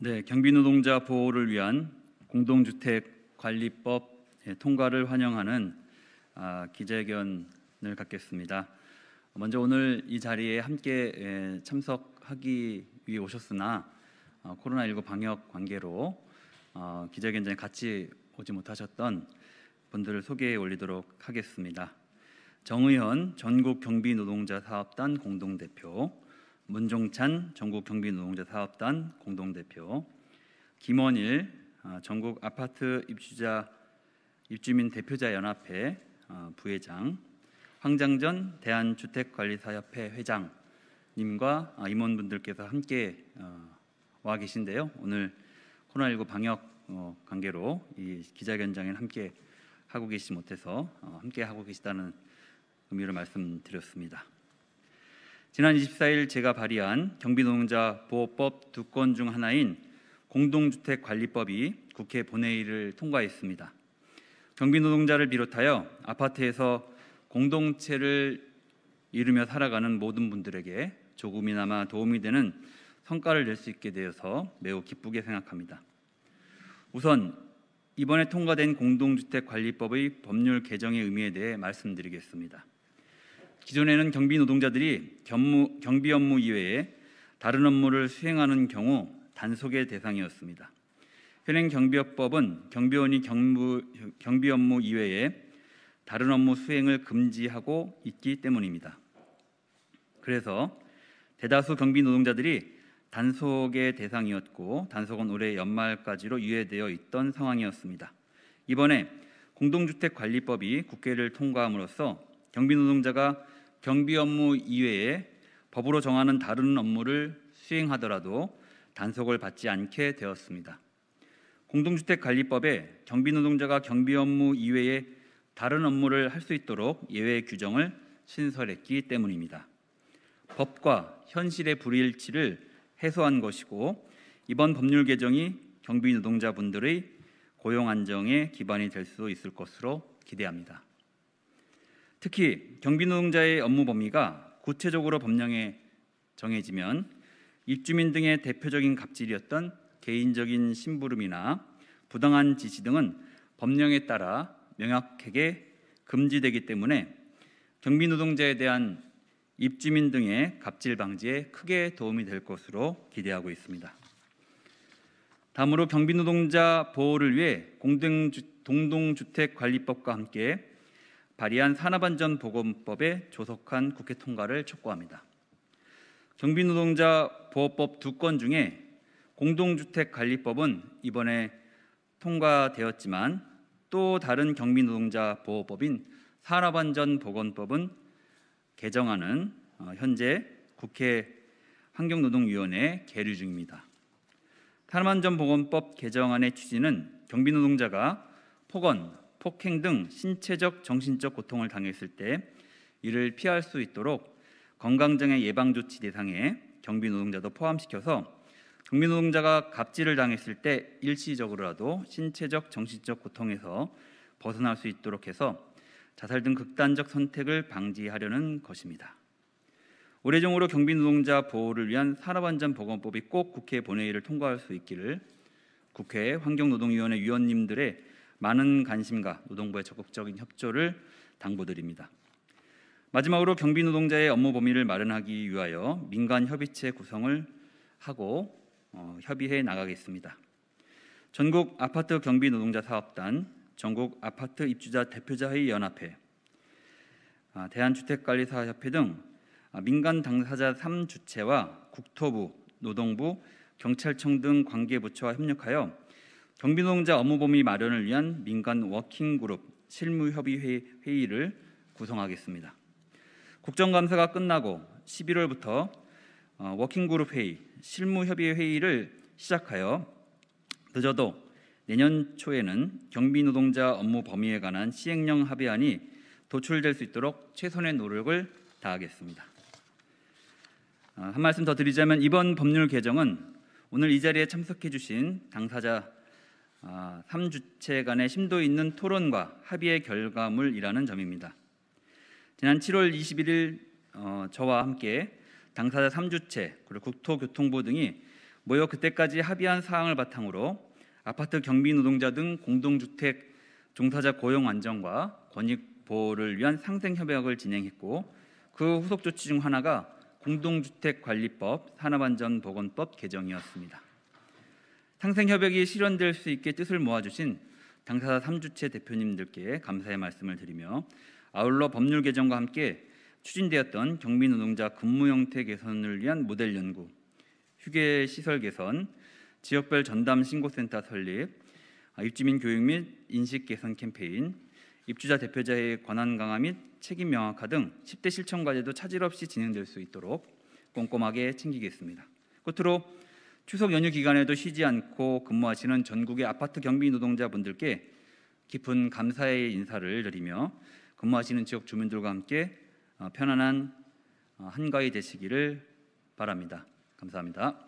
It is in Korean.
네, 경비노동자 보호를 위한 공동주택 관리법 예, 통과를 환영하는 아, 기자회견을 갖겠습니다. 먼저 오늘 이 자리에 함께 예, 참석하기 위해 오셨으나 어, 코로나19 방역 관계로 어, 기자회견장에 같이 오지 못하셨던 분들을 소개해 올리도록 하겠습니다. 정의현 전국 경비노동자 사업단 공동대표, 문종찬 전국 경비 노동자 사업단 공동 대표, 김원일 아, 전국 아파트 입주자 입주민 대표자 연합회 아, 부회장, 황장전 대한주택관리사협회 회장님과 아, 임원분들께서 함께 어, 와 계신데요. 오늘 코로나19 방역 어, 관계로 이 기자견장을 함께 하고 계시지 못해서 어, 함께 하고 계시다는 의미로 말씀드렸습니다. 지난 24일 제가 발의한 경비노동자 보호법 두 건 중 하나인 공동주택관리법이 국회 본회의를 통과했습니다. 경비노동자를 비롯하여 아파트에서 공동체를 이루며 살아가는 모든 분들에게 조금이나마 도움이 되는 성과를 낼 수 있게 되어서 매우 기쁘게 생각합니다. 우선 이번에 통과된 공동주택관리법의 법률 개정의 의미에 대해 말씀드리겠습니다. 기존에는 경비 노동자들이 견무, 경비 업무 이외에 다른 업무를 수행하는 경우 단속의 대상이었습니다. 현행 경비업법은 경비원이 경부, 경비 업무 이외에 다른 업무 수행을 금지하고 있기 때문입니다. 그래서 대다수 경비 노동자들이 단속의 대상이었고 단속은 올해 연말까지로 유예되어 있던 상황이었습니다. 이번에 공동주택관리법이 국회를 통과함으로써 경비 노동자가 경비 업무 이외에 법으로 정하는 다른 업무를 수행하더라도 단속을 받지 않게 되었습니다. 공동주택관리법에 경비 노동자가 경비 업무 이외에 다른 업무를 할 수 있도록 예외 규정을 신설했기 때문입니다. 법과 현실의 불일치를 해소한 것이고 이번 법률 개정이 경비 노동자분들의 고용 안정에 기반이 될 수 있을 것으로 기대합니다. 특히 경비노동자의 업무 범위가 구체적으로 법령에 정해지면 입주민 등의 대표적인 갑질이었던 개인적인 심부름이나 부당한 지시 등은 법령에 따라 명확하게 금지되기 때문에 경비노동자에 대한 입주민 등의 갑질 방지에 크게 도움이 될 것으로 기대하고 있습니다. 다음으로 경비노동자 보호를 위해 공동주택관리법과 함께 발의한 산업안전보건법의 조속한 국회 통과를 촉구합니다. 경비노동자 보호법 두 건 중에 공동주택관리법은 이번에 통과되었지만 또 다른 경비노동자 보호법인 산업안전보건법은 개정안은 어, 현재 국회 환경노동위원회에 계류 중입니다. 산업안전보건법 개정안의 취지는 경비노동자가 폭언, 폭행 등 신체적, 정신적 고통을 당했을 때 이를 피할 수 있도록 건강장애 예방 조치 대상에 경비 노동자도 포함시켜서 경비 노동자가 갑질을 당했을 때 일시적으로라도 신체적, 정신적 고통에서 벗어날 수 있도록 해서 자살 등 극단적 선택을 방지하려는 것입니다. 올해 중으로 경비 노동자 보호를 위한 산업안전보건법이 꼭 국회 본회의를 통과할 수 있기를 국회 환경노동위원회 위원님들의 많은 관심과 노동부의 적극적인 협조를 당부드립니다. 마지막으로 경비 노동자의 업무 범위를 마련하기 위하여 민간 협의체 구성을 하고 어, 협의해 나가겠습니다. 전국 아파트 경비 노동자 사업단, 전국 아파트 입주자 대표자회의 연합회, 아, 대한주택관리사협회 등 아, 민간 당사자 3주체와 국토부, 노동부, 경찰청 등 관계 부처와 협력하여 경비노동자 업무 범위 마련을 위한 민간 워킹 그룹 실무협의 회의를 구성하겠습니다. 국정감사가 끝나고 11월부터 어, 워킹 그룹 회의 실무협의 회의를 시작하여 늦어도 내년 초에는 경비노동자 업무 범위에 관한 시행령 합의안이 도출될 수 있도록 최선의 노력을 다하겠습니다. 어, 한 말씀 더 드리자면 이번 법률 개정은 오늘 이 자리에 참석해 주신 당사자 3주체 아, 간의 심도 있는 토론과 합의의 결과물이라는 점입니다. 지난 7월 21일 어, 저와 함께 당사자 3주체 그리고 국토교통부 등이 모여 그때까지 합의한 사항을 바탕으로 아파트 경비 노동자 등 공동주택 종사자 고용 안정과 권익 보호를 위한 상생 협약을 진행했고 그 후속 조치 중 하나가 공동주택 관리법 산업안전보건법 개정이었습니다. 상생 협약이 실현될 수 있게 뜻을 모아주신 당사자 3주체 대표님들께 감사의 말씀을 드리며 아울러 법률 개정과 함께 추진되었던 경민 노동자 근무 형태 개선을 위한 모델 연구, 휴게 시설 개선, 지역별 전담 신고센터 설립, 아, 입주민 교육 및 인식 개선 캠페인, 입주자 대표자의 권한 강화 및 책임 명확화 등 10대 실천 과제도 차질 없이 진행될 수 있도록 꼼꼼하게 챙기겠습니다. 끝으로 추석 연휴 기간에도 쉬지 않고 근무하시는 전국의 아파트 경비 노동자분들께 깊은 감사의 인사를 드리며 근무하시는 지역 주민들과 함께 어, 편안한 어, 한가위 되시기를 바랍니다. 감사합니다.